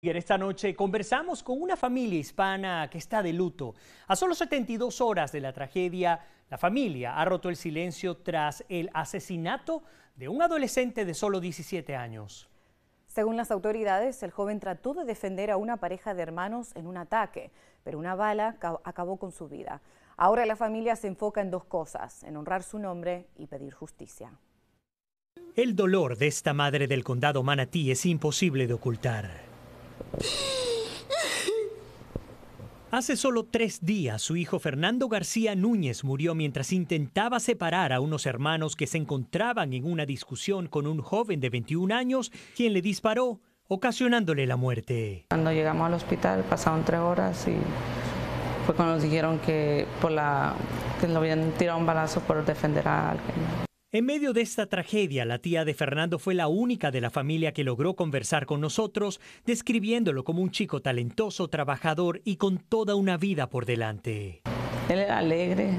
En esta noche conversamos con una familia hispana que está de luto. A solo 72 horas de la tragedia, la familia ha roto el silencio tras el asesinato de un adolescente de solo 17 años. Según las autoridades, el joven trató de defender a una pareja de hermanos en un ataque, pero una bala acabó con su vida. Ahora la familia se enfoca en dos cosas, en honrar su nombre y pedir justicia. El dolor de esta madre del condado Manatí es imposible de ocultar. Hace solo tres días, su hijo Fernando García Núñez murió mientras intentaba separar a unos hermanos que se encontraban en una discusión con un joven de 21 años, quien le disparó, ocasionándole la muerte. Cuando llegamos al hospital pasaron tres horas y fue cuando nos dijeron que, por la, que lo habían tirado un balazo por defender a alguien. En medio de esta tragedia, la tía de Fernando fue la única de la familia que logró conversar con nosotros, describiéndolo como un chico talentoso, trabajador y con toda una vida por delante. Él era alegre,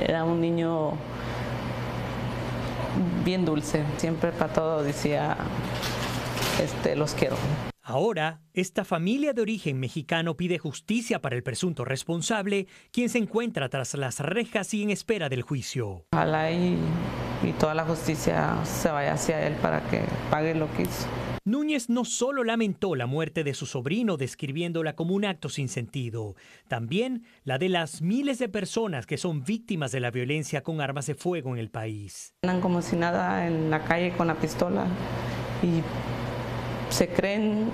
era un niño bien dulce, siempre para todo decía, este, los quiero. Ahora, esta familia de origen mexicano pide justicia para el presunto responsable, quien se encuentra tras las rejas y en espera del juicio. Ojalá y, toda la justicia se vaya hacia él para que pague lo que hizo. Núñez no solo lamentó la muerte de su sobrino describiéndola como un acto sin sentido, también la de las miles de personas que son víctimas de la violencia con armas de fuego en el país. Andan como si nada en la calle con la pistola y se creen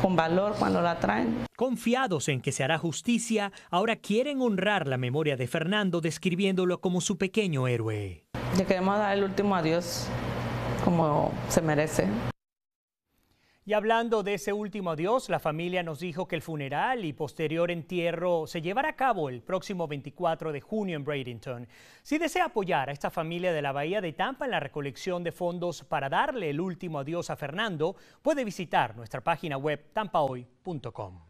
con valor cuando la traen. Confiados en que se hará justicia, ahora quieren honrar la memoria de Fernando describiéndolo como su pequeño héroe. Le queremos dar el último adiós como se merece. Y hablando de ese último adiós, la familia nos dijo que el funeral y posterior entierro se llevará a cabo el próximo 24 de junio en Bradenton. Si desea apoyar a esta familia de la Bahía de Tampa en la recolección de fondos para darle el último adiós a Fernando, puede visitar nuestra página web tampahoy.com.